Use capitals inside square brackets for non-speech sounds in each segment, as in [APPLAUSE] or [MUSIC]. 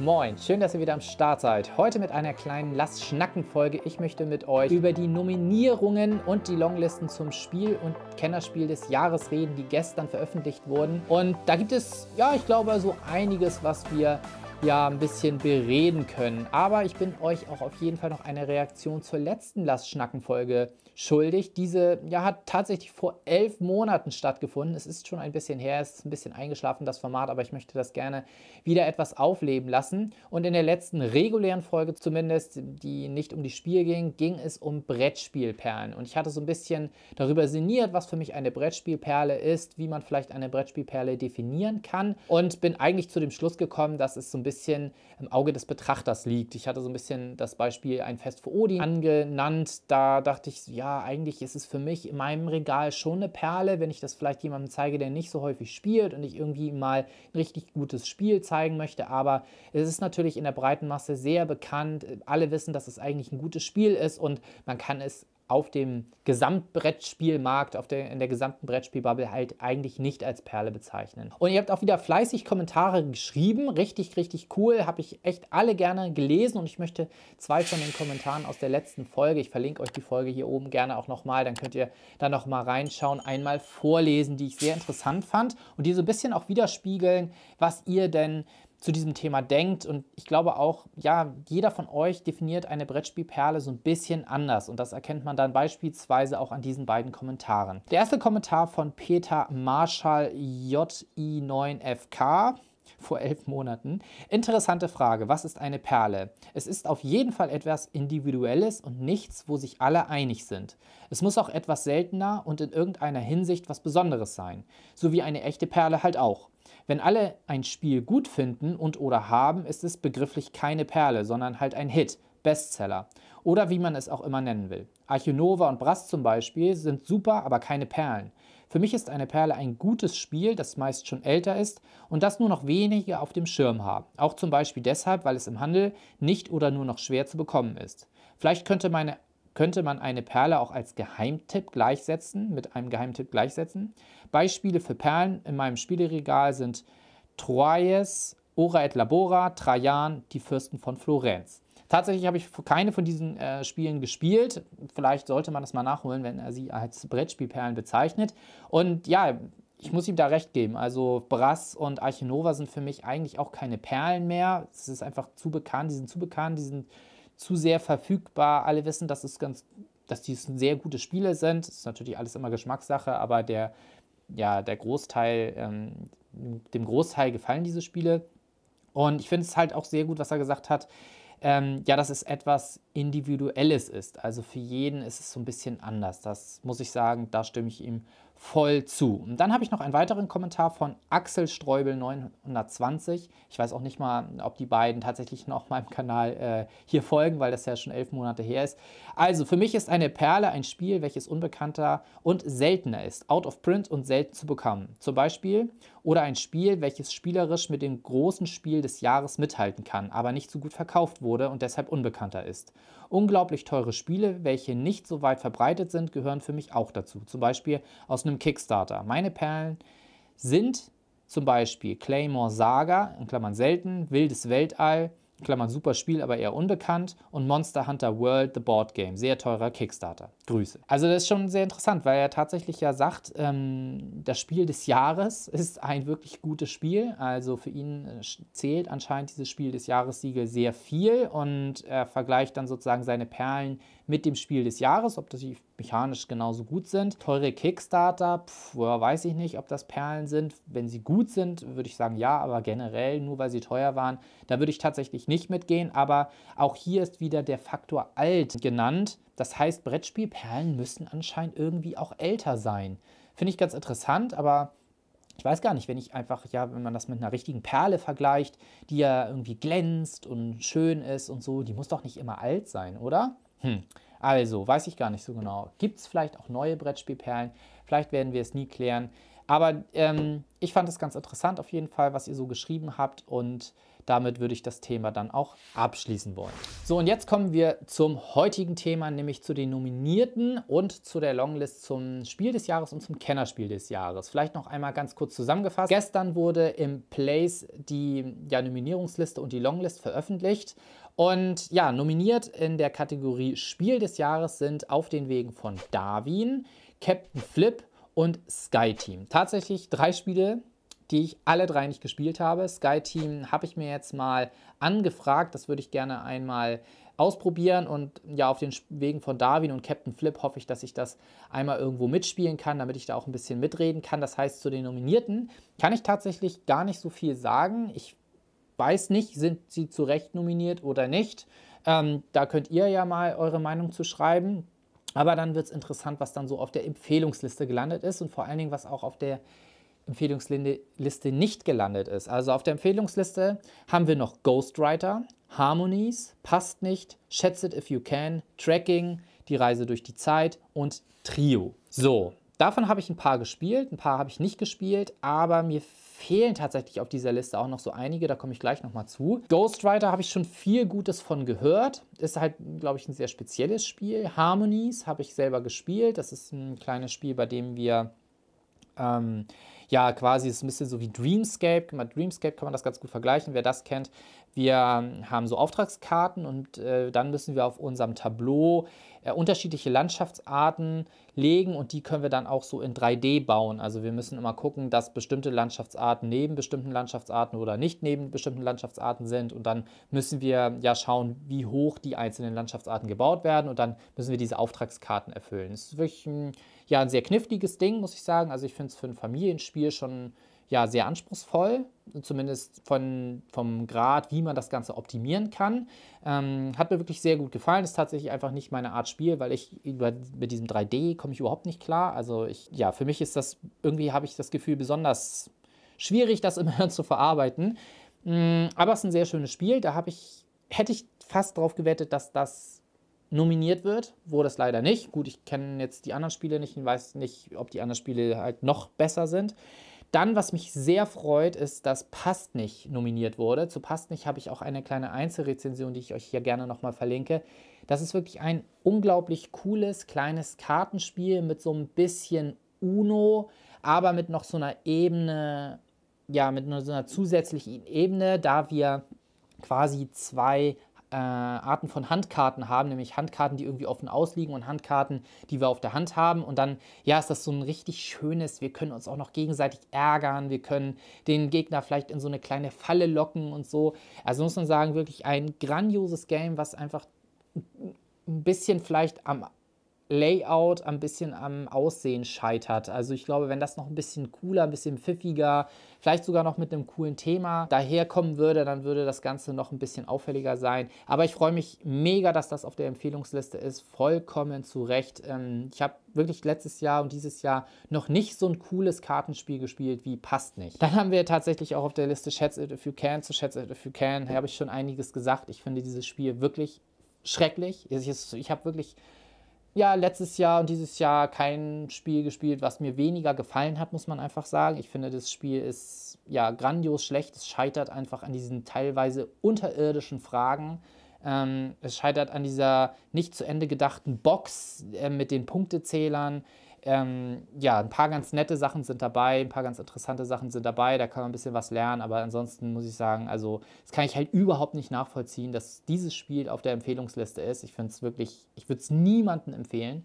Moin, schön, dass ihr wieder am Start seid. Heute mit einer kleinen Lass schnacken Folge. Ich möchte mit euch über die Nominierungen und die Longlisten zum Spiel und Kennerspiel des Jahres reden, die gestern veröffentlicht wurden. Und da gibt es, ja, ich glaube, so einiges, was wir ja ein bisschen bereden können. Aber ich bin euch auch auf jeden Fall noch eine Reaktion zur letzten Lass schnacken Folge schuldig. Diese ja, hat tatsächlich vor elf Monaten stattgefunden. Es ist schon ein bisschen her, es ist ein bisschen eingeschlafen, das Format, aber ich möchte das gerne wieder etwas aufleben lassen. Und in der letzten regulären Folge zumindest, die nicht um die Spiele ging, ging es um Brettspielperlen. Und ich hatte so ein bisschen darüber sinniert, was für mich eine Brettspielperle ist, wie man vielleicht eine Brettspielperle definieren kann. Und bin eigentlich zu dem Schluss gekommen, dass es so ein bisschen im Auge des Betrachters liegt. Ich hatte so ein bisschen das Beispiel ein Fest für Odin angenannt. Da dachte ich, ja, ja, eigentlich ist es für mich in meinem Regal schon eine Perle, wenn ich das vielleicht jemandem zeige, der nicht so häufig spielt und ich irgendwie mal ein richtig gutes Spiel zeigen möchte. Aber es ist natürlich in der breiten Masse sehr bekannt. Alle wissen, dass es eigentlich ein gutes Spiel ist und man kann es auf dem Gesamtbrettspielmarkt, auf der, in der gesamten Brettspielbubble halt eigentlich nicht als Perle bezeichnen. Und ihr habt auch wieder fleißig Kommentare geschrieben. Richtig, richtig cool. Habe ich echt alle gerne gelesen und ich möchte zwei von den Kommentaren aus der letzten Folge, ich verlinke euch die Folge hier oben gerne auch nochmal, dann könnt ihr da nochmal reinschauen, einmal vorlesen, die ich sehr interessant fand und die so ein bisschen auch widerspiegeln, was ihr denn zu diesem Thema denkt. Und ich glaube auch, ja, jeder von euch definiert eine Brettspielperle so ein bisschen anders. Und das erkennt man dann beispielsweise auch an diesen beiden Kommentaren. Der erste Kommentar von Peter Marschall JI9FK vor elf Monaten. Interessante Frage, was ist eine Perle? Es ist auf jeden Fall etwas Individuelles und nichts, wo sich alle einig sind. Es muss auch etwas seltener und in irgendeiner Hinsicht was Besonderes sein, so wie eine echte Perle halt auch. Wenn alle ein Spiel gut finden und oder haben, ist es begrifflich keine Perle, sondern halt ein Hit, Bestseller oder wie man es auch immer nennen will. Archinova und Brass zum Beispiel sind super, aber keine Perlen. Für mich ist eine Perle ein gutes Spiel, das meist schon älter ist und das nur noch wenige auf dem Schirm haben. Auch zum Beispiel deshalb, weil es im Handel nicht oder nur noch schwer zu bekommen ist. Vielleicht könnte meine könnte man eine Perle auch als Geheimtipp gleichsetzen, mit einem Geheimtipp gleichsetzen. Beispiele für Perlen in meinem Spieleregal sind Troyes, Ora et Labora, Trajan, die Fürsten von Florenz. Tatsächlich habe ich keine von diesen äh, Spielen gespielt. Vielleicht sollte man das mal nachholen, wenn er sie als Brettspielperlen bezeichnet. Und ja, ich muss ihm da recht geben. Also Brass und Archinova sind für mich eigentlich auch keine Perlen mehr. Es ist einfach zu bekannt, die sind zu bekannt, die sind zu sehr verfügbar. Alle wissen, dass es ganz, dass die sehr gute Spiele sind. Das ist natürlich alles immer Geschmackssache, aber der, ja, der Großteil, ähm, dem Großteil gefallen diese Spiele. Und ich finde es halt auch sehr gut, was er gesagt hat. Ähm, ja, dass es etwas Individuelles ist. Also für jeden ist es so ein bisschen anders. Das muss ich sagen, da stimme ich ihm voll zu. Und dann habe ich noch einen weiteren Kommentar von Axel Streubel 920. Ich weiß auch nicht mal, ob die beiden tatsächlich noch meinem Kanal äh, hier folgen, weil das ja schon elf Monate her ist. Also für mich ist eine Perle ein Spiel, welches unbekannter und seltener ist, out of print und selten zu bekommen. Zum Beispiel oder ein Spiel, welches spielerisch mit dem großen Spiel des Jahres mithalten kann, aber nicht so gut verkauft wurde und deshalb unbekannter ist. Unglaublich teure Spiele, welche nicht so weit verbreitet sind, gehören für mich auch dazu. Zum Beispiel aus einem Kickstarter. Meine Perlen sind zum Beispiel Claymore Saga, in Klammern selten, Wildes Weltall, in Klammern super Spiel, aber eher unbekannt, und Monster Hunter World, The Board Game, sehr teurer Kickstarter. Grüße. Also das ist schon sehr interessant, weil er tatsächlich ja sagt, ähm, das Spiel des Jahres [LAUGHS] ist ein wirklich gutes Spiel. Also für ihn äh, zählt anscheinend dieses Spiel des Jahres-Siegel sehr viel und er vergleicht dann sozusagen seine Perlen mit dem Spiel des Jahres, ob das mechanisch genauso gut sind. Teure Kickstarter, pf, weiß ich nicht, ob das Perlen sind. Wenn sie gut sind, würde ich sagen ja, aber generell nur weil sie teuer waren, da würde ich tatsächlich nicht mitgehen. Aber auch hier ist wieder der Faktor alt genannt. Das heißt, Brettspielperlen müssen anscheinend irgendwie auch älter sein. Finde ich ganz interessant, aber ich weiß gar nicht, wenn ich einfach, ja, wenn man das mit einer richtigen Perle vergleicht, die ja irgendwie glänzt und schön ist und so, die muss doch nicht immer alt sein, oder? Hm. Also, weiß ich gar nicht so genau. Gibt es vielleicht auch neue Brettspielperlen? Vielleicht werden wir es nie klären. Aber ähm, ich fand es ganz interessant auf jeden Fall, was ihr so geschrieben habt und damit würde ich das Thema dann auch abschließen wollen. So, und jetzt kommen wir zum heutigen Thema, nämlich zu den Nominierten und zu der Longlist zum Spiel des Jahres und zum Kennerspiel des Jahres. Vielleicht noch einmal ganz kurz zusammengefasst. Gestern wurde im Place die ja, Nominierungsliste und die Longlist veröffentlicht. Und ja, nominiert in der Kategorie Spiel des Jahres sind auf den Wegen von Darwin, Captain Flip, und Sky Team. Tatsächlich drei Spiele, die ich alle drei nicht gespielt habe. Sky Team habe ich mir jetzt mal angefragt. Das würde ich gerne einmal ausprobieren und ja, auf den Wegen von Darwin und Captain Flip hoffe ich, dass ich das einmal irgendwo mitspielen kann, damit ich da auch ein bisschen mitreden kann. Das heißt, zu den Nominierten kann ich tatsächlich gar nicht so viel sagen. Ich weiß nicht, sind sie zu Recht nominiert oder nicht. Ähm, da könnt ihr ja mal eure Meinung zu schreiben. Aber dann wird es interessant, was dann so auf der Empfehlungsliste gelandet ist und vor allen Dingen, was auch auf der Empfehlungsliste nicht gelandet ist. Also auf der Empfehlungsliste haben wir noch Ghostwriter, Harmonies, Passt nicht, Schätze It If You Can, Tracking, Die Reise durch die Zeit und Trio. So, davon habe ich ein paar gespielt, ein paar habe ich nicht gespielt, aber mir fehlen tatsächlich auf dieser Liste auch noch so einige, da komme ich gleich nochmal zu. Ghostwriter habe ich schon viel Gutes von gehört. Ist halt, glaube ich, ein sehr spezielles Spiel. Harmonies habe ich selber gespielt. Das ist ein kleines Spiel, bei dem wir ähm, ja, quasi ist ein bisschen so wie Dreamscape. Mit Dreamscape kann man das ganz gut vergleichen, wer das kennt. Wir ähm, haben so Auftragskarten und äh, dann müssen wir auf unserem Tableau äh, unterschiedliche Landschaftsarten legen und die können wir dann auch so in 3D bauen. Also wir müssen immer gucken, dass bestimmte Landschaftsarten neben bestimmten Landschaftsarten oder nicht neben bestimmten Landschaftsarten sind und dann müssen wir ja schauen, wie hoch die einzelnen Landschaftsarten gebaut werden und dann müssen wir diese Auftragskarten erfüllen. Es ist wirklich ein, ja, ein sehr kniffliges Ding, muss ich sagen. Also ich finde es für ein Familienspiel schon ja sehr anspruchsvoll, zumindest von, vom Grad, wie man das Ganze optimieren kann. Ähm, hat mir wirklich sehr gut gefallen. Ist tatsächlich einfach nicht meine Art Spiel, weil ich über, mit diesem 3D komme ich überhaupt nicht klar. Also ich, ja, für mich ist das, irgendwie habe ich das Gefühl, besonders schwierig, das immer [LAUGHS] zu verarbeiten. Ähm, aber es ist ein sehr schönes Spiel. Da habe ich, hätte ich fast drauf gewettet, dass das nominiert wird, wurde es leider nicht. Gut, ich kenne jetzt die anderen Spiele nicht und weiß nicht, ob die anderen Spiele halt noch besser sind. Dann, was mich sehr freut, ist, dass Passt nicht nominiert wurde. Zu Passt nicht habe ich auch eine kleine Einzelrezension, die ich euch hier gerne nochmal verlinke. Das ist wirklich ein unglaublich cooles, kleines Kartenspiel mit so ein bisschen Uno, aber mit noch so einer Ebene, ja, mit nur so einer zusätzlichen Ebene, da wir quasi zwei äh, Arten von Handkarten haben, nämlich Handkarten, die irgendwie offen ausliegen und Handkarten, die wir auf der Hand haben. Und dann, ja, ist das so ein richtig schönes, wir können uns auch noch gegenseitig ärgern, wir können den Gegner vielleicht in so eine kleine Falle locken und so. Also muss man sagen, wirklich ein grandioses Game, was einfach ein bisschen vielleicht am Layout ein bisschen am Aussehen scheitert. Also ich glaube, wenn das noch ein bisschen cooler, ein bisschen pfiffiger, vielleicht sogar noch mit einem coolen Thema daherkommen würde, dann würde das Ganze noch ein bisschen auffälliger sein. Aber ich freue mich mega, dass das auf der Empfehlungsliste ist. Vollkommen zu Recht. Ähm, ich habe wirklich letztes Jahr und dieses Jahr noch nicht so ein cooles Kartenspiel gespielt wie Passt nicht. Dann haben wir tatsächlich auch auf der Liste Schätze It If You Can. Zu Schätze It If You Can habe ich schon einiges gesagt. Ich finde dieses Spiel wirklich schrecklich. Ich habe wirklich ja, letztes Jahr und dieses Jahr kein Spiel gespielt, was mir weniger gefallen hat, muss man einfach sagen. Ich finde, das Spiel ist ja grandios schlecht. Es scheitert einfach an diesen teilweise unterirdischen Fragen. Ähm, es scheitert an dieser nicht zu Ende gedachten Box äh, mit den Punktezählern. Ähm, ja, ein paar ganz nette Sachen sind dabei, ein paar ganz interessante Sachen sind dabei, da kann man ein bisschen was lernen, aber ansonsten muss ich sagen, also das kann ich halt überhaupt nicht nachvollziehen, dass dieses Spiel auf der Empfehlungsliste ist. Ich finde es wirklich, ich würde es niemandem empfehlen.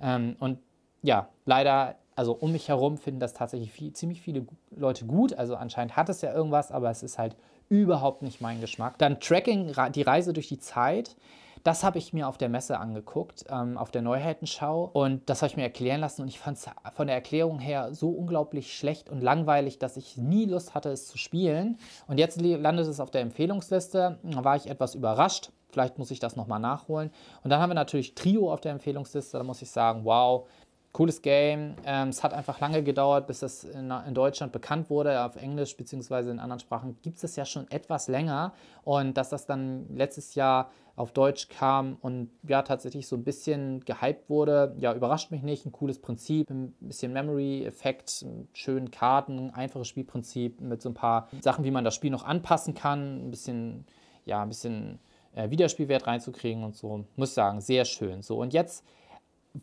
Ähm, und ja, leider, also um mich herum finden das tatsächlich viel, ziemlich viele Leute gut. Also anscheinend hat es ja irgendwas, aber es ist halt überhaupt nicht mein Geschmack. Dann Tracking, die Reise durch die Zeit. Das habe ich mir auf der Messe angeguckt, ähm, auf der Neuheitenschau. Und das habe ich mir erklären lassen. Und ich fand es von der Erklärung her so unglaublich schlecht und langweilig, dass ich nie Lust hatte, es zu spielen. Und jetzt landet es auf der Empfehlungsliste. Da war ich etwas überrascht. Vielleicht muss ich das nochmal nachholen. Und dann haben wir natürlich Trio auf der Empfehlungsliste. Da muss ich sagen, wow, cooles Game. Ähm, es hat einfach lange gedauert, bis das in, in Deutschland bekannt wurde. Auf Englisch bzw. in anderen Sprachen gibt es ja schon etwas länger. Und dass das dann letztes Jahr auf Deutsch kam und ja tatsächlich so ein bisschen gehypt wurde, ja, überrascht mich nicht. Ein cooles Prinzip, ein bisschen Memory-Effekt, schönen Karten, einfaches Spielprinzip mit so ein paar Sachen, wie man das Spiel noch anpassen kann, ein bisschen, ja, ein bisschen. Äh, Wiederspielwert reinzukriegen und so. Muss sagen, sehr schön. So, und jetzt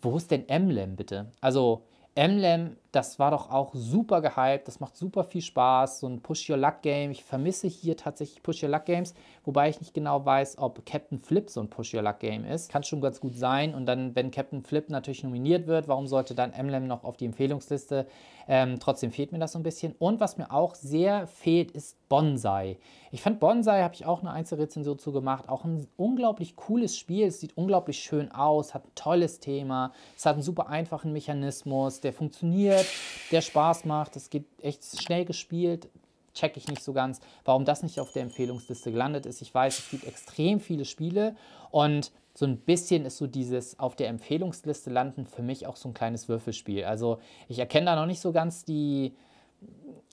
wo ist denn Emblem bitte? Also Emblem das war doch auch super gehypt, das macht super viel Spaß, so ein Push-Your-Luck-Game. Ich vermisse hier tatsächlich Push-Your-Luck-Games, wobei ich nicht genau weiß, ob Captain Flip so ein Push-Your-Luck-Game ist. Kann schon ganz gut sein und dann, wenn Captain Flip natürlich nominiert wird, warum sollte dann Emblem noch auf die Empfehlungsliste? Ähm, trotzdem fehlt mir das so ein bisschen. Und was mir auch sehr fehlt, ist Bonsai. Ich fand Bonsai, habe ich auch eine Einzelrezension zu gemacht, auch ein unglaublich cooles Spiel. Es sieht unglaublich schön aus, hat ein tolles Thema, es hat einen super einfachen Mechanismus, der funktioniert der Spaß macht. Es geht echt schnell gespielt. Check ich nicht so ganz, warum das nicht auf der Empfehlungsliste gelandet ist. Ich weiß, es gibt extrem viele Spiele und so ein bisschen ist so dieses auf der Empfehlungsliste landen für mich auch so ein kleines Würfelspiel. Also ich erkenne da noch nicht so ganz die,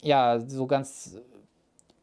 ja, so ganz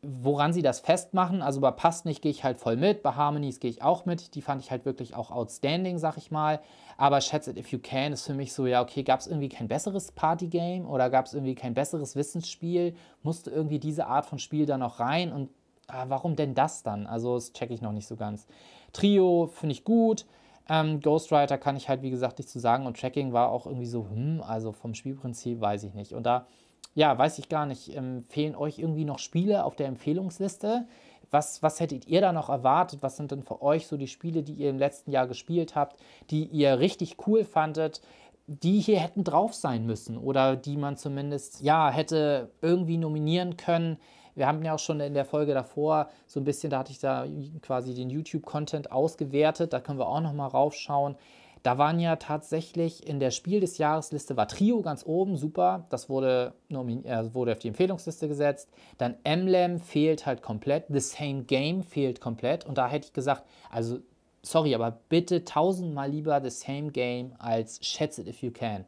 woran sie das festmachen, also bei Passt nicht gehe ich halt voll mit, bei Harmonies gehe ich auch mit, die fand ich halt wirklich auch outstanding, sag ich mal. Aber Schätze, If You Can ist für mich so, ja, okay, gab es irgendwie kein besseres Partygame oder gab es irgendwie kein besseres Wissensspiel? Musste irgendwie diese Art von Spiel da noch rein und ah, warum denn das dann? Also, das checke ich noch nicht so ganz. Trio finde ich gut. Ähm, Ghostwriter kann ich halt, wie gesagt, nicht zu so sagen und Tracking war auch irgendwie so, hm, also vom Spielprinzip weiß ich nicht. Und da ja, weiß ich gar nicht, ähm, fehlen euch irgendwie noch Spiele auf der Empfehlungsliste? Was, was hättet ihr da noch erwartet? Was sind denn für euch so die Spiele, die ihr im letzten Jahr gespielt habt, die ihr richtig cool fandet, die hier hätten drauf sein müssen oder die man zumindest, ja, hätte irgendwie nominieren können? Wir haben ja auch schon in der Folge davor so ein bisschen, da hatte ich da quasi den YouTube-Content ausgewertet, da können wir auch nochmal raufschauen. Da waren ja tatsächlich in der Spiel des Jahresliste war Trio ganz oben, super. Das wurde, äh, wurde auf die Empfehlungsliste gesetzt. Dann Emblem fehlt halt komplett. The Same Game fehlt komplett. Und da hätte ich gesagt, also sorry, aber bitte tausendmal lieber The Same Game als Schätze It If You Can.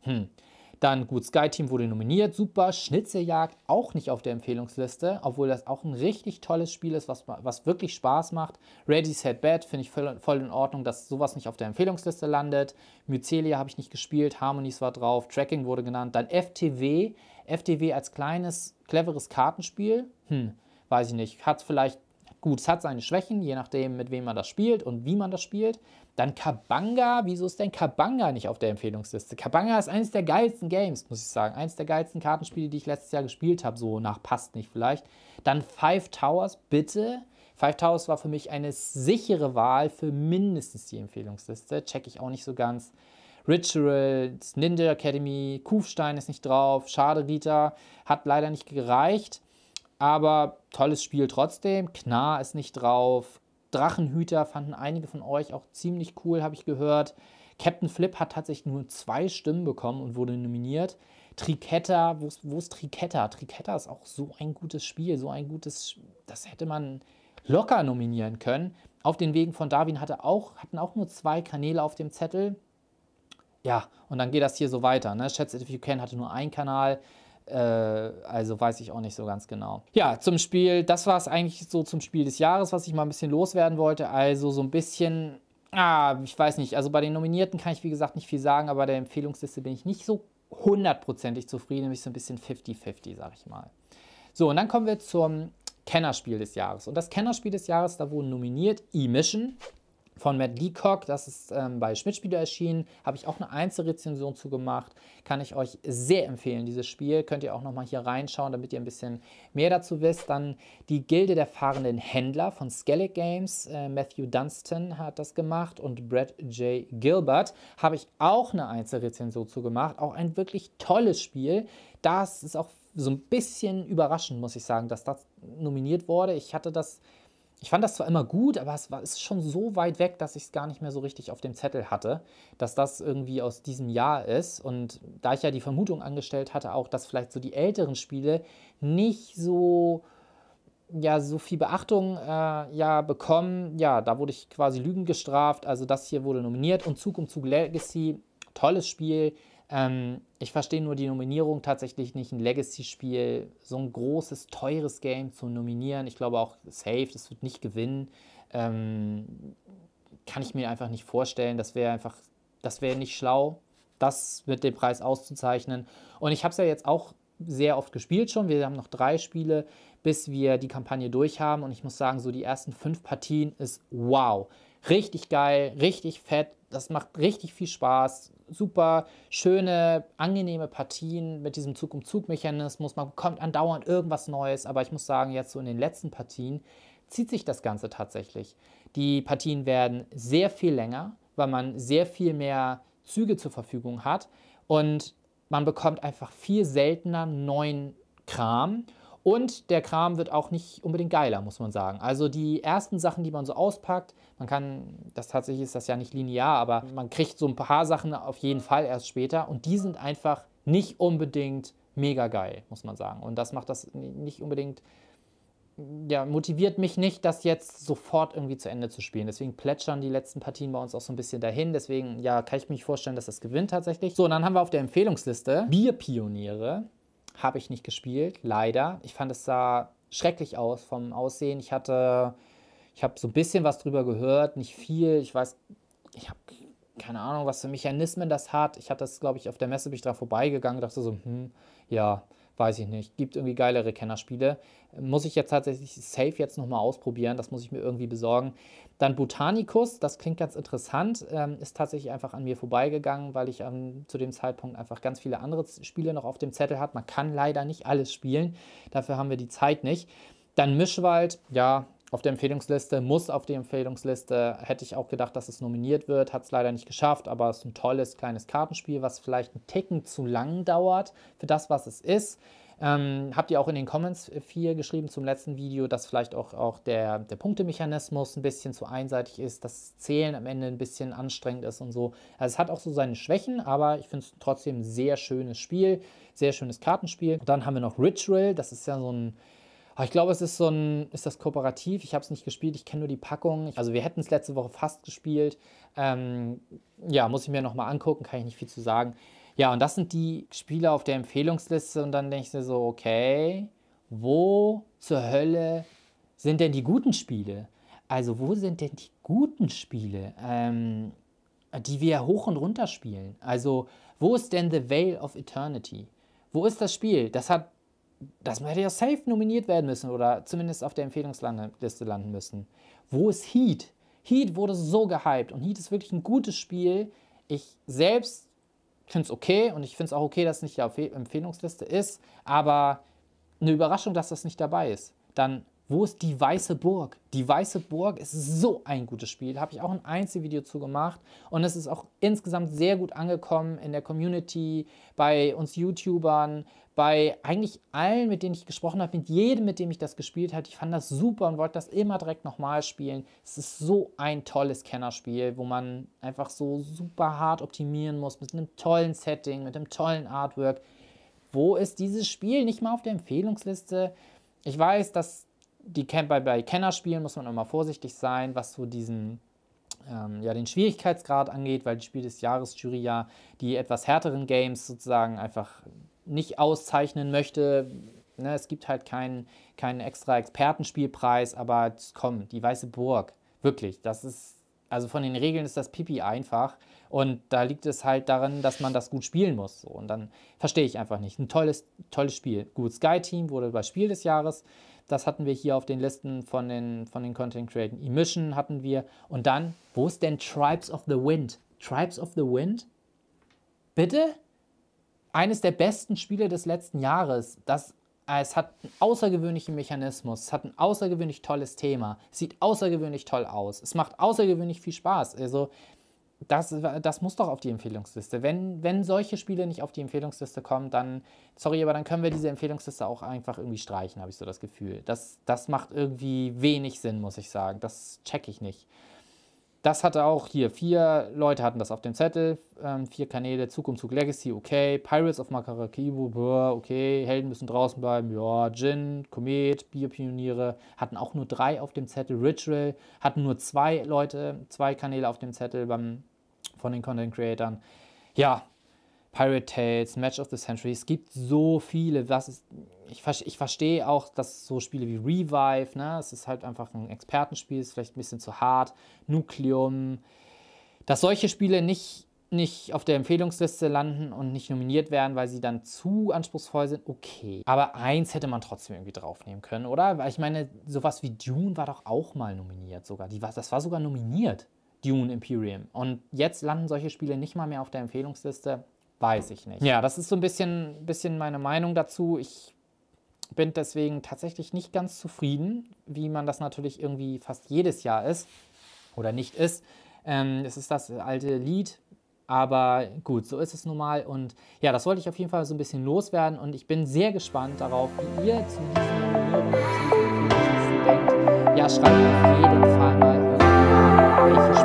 Hm. Dann gut, Sky Team wurde nominiert, super. Schnitzeljagd auch nicht auf der Empfehlungsliste, obwohl das auch ein richtig tolles Spiel ist, was, was wirklich Spaß macht. Ready Set Bad finde ich voll, voll, in Ordnung, dass sowas nicht auf der Empfehlungsliste landet. Mycelia habe ich nicht gespielt, Harmonies war drauf, Tracking wurde genannt. Dann FTW, FTW als kleines, cleveres Kartenspiel, hm, weiß ich nicht, hat vielleicht Gut, es hat seine Schwächen, je nachdem, mit wem man das spielt und wie man das spielt. Dann Kabanga. Wieso ist denn Kabanga nicht auf der Empfehlungsliste? Kabanga ist eines der geilsten Games, muss ich sagen. Eines der geilsten Kartenspiele, die ich letztes Jahr gespielt habe. So nach passt nicht vielleicht. Dann Five Towers, bitte. Five Towers war für mich eine sichere Wahl für mindestens die Empfehlungsliste. Check ich auch nicht so ganz. Rituals, Ninja Academy, Kufstein ist nicht drauf. Schade, Rita. Hat leider nicht gereicht. Aber tolles Spiel trotzdem. Knar ist nicht drauf. Drachenhüter fanden einige von euch auch ziemlich cool, habe ich gehört. Captain Flip hat tatsächlich nur zwei Stimmen bekommen und wurde nominiert. Triketta, wo ist, wo ist Triketta? Triketta ist auch so ein gutes Spiel, so ein gutes, das hätte man locker nominieren können. Auf den Wegen von Darwin hatte auch, hatten auch nur zwei Kanäle auf dem Zettel. Ja, und dann geht das hier so weiter. Ne? Schätzt If You Can hatte nur einen Kanal, äh, also weiß ich auch nicht so ganz genau. Ja, zum Spiel, das war es eigentlich so zum Spiel des Jahres, was ich mal ein bisschen loswerden wollte. Also so ein bisschen, ah, ich weiß nicht, also bei den Nominierten kann ich wie gesagt nicht viel sagen, aber bei der Empfehlungsliste bin ich nicht so hundertprozentig zufrieden, nämlich so ein bisschen 50-50, sag ich mal. So, und dann kommen wir zum Kennerspiel des Jahres. Und das Kennerspiel des Jahres, da wurden nominiert E-Mission, von Matt Leacock, das ist ähm, bei Schmidtspieler erschienen, habe ich auch eine Einzelrezension zu gemacht, kann ich euch sehr empfehlen, dieses Spiel, könnt ihr auch nochmal hier reinschauen, damit ihr ein bisschen mehr dazu wisst. Dann die Gilde der fahrenden Händler von Skellig Games, äh, Matthew Dunstan hat das gemacht und Brad J. Gilbert habe ich auch eine Einzelrezension zu gemacht, auch ein wirklich tolles Spiel, das ist auch so ein bisschen überraschend, muss ich sagen, dass das nominiert wurde. Ich hatte das ich fand das zwar immer gut, aber es war, ist schon so weit weg, dass ich es gar nicht mehr so richtig auf dem Zettel hatte, dass das irgendwie aus diesem Jahr ist. Und da ich ja die Vermutung angestellt hatte, auch, dass vielleicht so die älteren Spiele nicht so, ja, so viel Beachtung äh, ja, bekommen, ja, da wurde ich quasi Lügen gestraft. Also das hier wurde nominiert und Zug um Zug Legacy, tolles Spiel, ähm, ich verstehe nur die Nominierung tatsächlich nicht. Ein Legacy-Spiel, so ein großes, teures Game zu nominieren. Ich glaube auch safe, das wird nicht gewinnen. Ähm, kann ich mir einfach nicht vorstellen. Das wäre einfach, das wäre nicht schlau, das mit dem Preis auszuzeichnen. Und ich habe es ja jetzt auch sehr oft gespielt schon. Wir haben noch drei Spiele, bis wir die Kampagne durch haben. Und ich muss sagen, so die ersten fünf Partien ist wow. Richtig geil, richtig fett. Das macht richtig viel Spaß super schöne, angenehme Partien mit diesem Zug-um-Zug-Mechanismus. Man bekommt andauernd irgendwas Neues, aber ich muss sagen, jetzt so in den letzten Partien zieht sich das Ganze tatsächlich. Die Partien werden sehr viel länger, weil man sehr viel mehr Züge zur Verfügung hat und man bekommt einfach viel seltener neuen Kram und der Kram wird auch nicht unbedingt geiler, muss man sagen. Also die ersten Sachen, die man so auspackt, man kann, das tatsächlich ist das ja nicht linear, aber man kriegt so ein paar Sachen auf jeden Fall erst später und die sind einfach nicht unbedingt mega geil, muss man sagen. Und das macht das nicht unbedingt, ja, motiviert mich nicht, das jetzt sofort irgendwie zu Ende zu spielen. Deswegen plätschern die letzten Partien bei uns auch so ein bisschen dahin. Deswegen, ja, kann ich mich vorstellen, dass das gewinnt tatsächlich. So, und dann haben wir auf der Empfehlungsliste Bierpioniere habe ich nicht gespielt, leider. Ich fand, es sah schrecklich aus vom Aussehen. Ich hatte, ich habe so ein bisschen was drüber gehört, nicht viel. Ich weiß, ich habe keine Ahnung, was für Mechanismen das hat. Ich hatte das, glaube ich, auf der Messe bin ich dran vorbeigegangen, dachte so, hm, ja, Weiß ich nicht. Gibt irgendwie geilere Kennerspiele. Muss ich jetzt tatsächlich safe jetzt nochmal ausprobieren. Das muss ich mir irgendwie besorgen. Dann Botanicus, das klingt ganz interessant, ähm, ist tatsächlich einfach an mir vorbeigegangen, weil ich ähm, zu dem Zeitpunkt einfach ganz viele andere Spiele noch auf dem Zettel hatte. Man kann leider nicht alles spielen. Dafür haben wir die Zeit nicht. Dann Mischwald, ja, auf der Empfehlungsliste, muss auf die Empfehlungsliste. Hätte ich auch gedacht, dass es nominiert wird, hat es leider nicht geschafft, aber es ist ein tolles kleines Kartenspiel, was vielleicht ein Ticken zu lang dauert für das, was es ist. Ähm, habt ihr auch in den Comments viel geschrieben zum letzten Video, dass vielleicht auch, auch der, der Punktemechanismus ein bisschen zu einseitig ist, dass Zählen am Ende ein bisschen anstrengend ist und so. Also es hat auch so seine Schwächen, aber ich finde es trotzdem ein sehr schönes Spiel, sehr schönes Kartenspiel. Und dann haben wir noch Ritual, das ist ja so ein aber ich glaube, es ist so ein, ist das kooperativ? Ich habe es nicht gespielt, ich kenne nur die Packung. Also wir hätten es letzte Woche fast gespielt. Ähm, ja, muss ich mir nochmal angucken, kann ich nicht viel zu sagen. Ja, und das sind die Spiele auf der Empfehlungsliste und dann denke ich mir so, okay, wo zur Hölle sind denn die guten Spiele? Also wo sind denn die guten Spiele, ähm, die wir hoch und runter spielen? Also wo ist denn The Veil of Eternity? Wo ist das Spiel? Das hat das hätte ja safe nominiert werden müssen oder zumindest auf der Empfehlungsliste landen müssen. Wo ist Heat? Heat wurde so gehypt und Heat ist wirklich ein gutes Spiel. Ich selbst finde es okay und ich finde es auch okay, dass es nicht auf der Empfehlungsliste ist, aber eine Überraschung, dass das nicht dabei ist. Dann, wo ist die Weiße Burg? Die Weiße Burg ist so ein gutes Spiel. Habe ich auch ein Einzelvideo zu gemacht und es ist auch insgesamt sehr gut angekommen in der Community, bei uns YouTubern, bei eigentlich allen, mit denen ich gesprochen habe, mit jedem, mit dem ich das gespielt habe, ich fand das super und wollte das immer direkt nochmal spielen. Es ist so ein tolles Kennerspiel, wo man einfach so super hart optimieren muss, mit einem tollen Setting, mit einem tollen Artwork. Wo ist dieses Spiel nicht mal auf der Empfehlungsliste? Ich weiß, dass die bei, bei Kennerspielen muss man immer vorsichtig sein, was so diesen ähm, ja, den Schwierigkeitsgrad angeht, weil die Spiel des Jahres Jury ja die etwas härteren Games sozusagen einfach nicht auszeichnen möchte. Ne, es gibt halt keinen, keinen extra Expertenspielpreis, aber komm, die Weiße Burg, wirklich, das ist, also von den Regeln ist das Pipi einfach. Und da liegt es halt darin, dass man das gut spielen muss. So. Und dann verstehe ich einfach nicht. Ein tolles, tolles Spiel. Gut, Sky Team wurde bei Spiel des Jahres. Das hatten wir hier auf den Listen von den, von den Content Creators. Emission hatten wir. Und dann, wo ist denn Tribes of the Wind? Tribes of the Wind? Bitte? eines der besten Spiele des letzten Jahres. Das, äh, es hat einen außergewöhnlichen Mechanismus, es hat ein außergewöhnlich tolles Thema, sieht außergewöhnlich toll aus, es macht außergewöhnlich viel Spaß. Also das, das muss doch auf die Empfehlungsliste. Wenn, wenn solche Spiele nicht auf die Empfehlungsliste kommen, dann, sorry, aber dann können wir diese Empfehlungsliste auch einfach irgendwie streichen, habe ich so das Gefühl. Das, das macht irgendwie wenig Sinn, muss ich sagen. Das checke ich nicht das hatte auch hier vier Leute hatten das auf dem Zettel, ähm, vier Kanäle, Zug um Zug Legacy, okay, Pirates of Makarakibo, okay, Helden müssen draußen bleiben, ja, Jin, Komet, Biopioniere, hatten auch nur drei auf dem Zettel, Ritual hatten nur zwei Leute, zwei Kanäle auf dem Zettel beim, von den Content Creatern. Ja, Pirate Tales, Match of the Century. Es gibt so viele. Was ist, ich, ich verstehe auch, dass so Spiele wie Revive, ne, es ist halt einfach ein Expertenspiel, ist vielleicht ein bisschen zu hart. Nucleum, dass solche Spiele nicht, nicht auf der Empfehlungsliste landen und nicht nominiert werden, weil sie dann zu anspruchsvoll sind, okay. Aber eins hätte man trotzdem irgendwie draufnehmen können, oder? Weil ich meine, sowas wie Dune war doch auch mal nominiert sogar. Die war, das war sogar nominiert. Dune Imperium. Und jetzt landen solche Spiele nicht mal mehr auf der Empfehlungsliste weiß ich nicht. Ja. Das ist so ein bisschen, bisschen meine Meinung dazu. Ich bin deswegen tatsächlich nicht ganz zufrieden, wie man das natürlich irgendwie fast jedes Jahr ist oder nicht ist. Ähm, es ist das alte Lied, aber gut, so ist es nun mal. Und ja, das wollte ich auf jeden Fall so ein bisschen loswerden und ich bin sehr gespannt darauf, wie ihr zu diesem denkt. Ja, schreibt auf jeden Fall mal, welche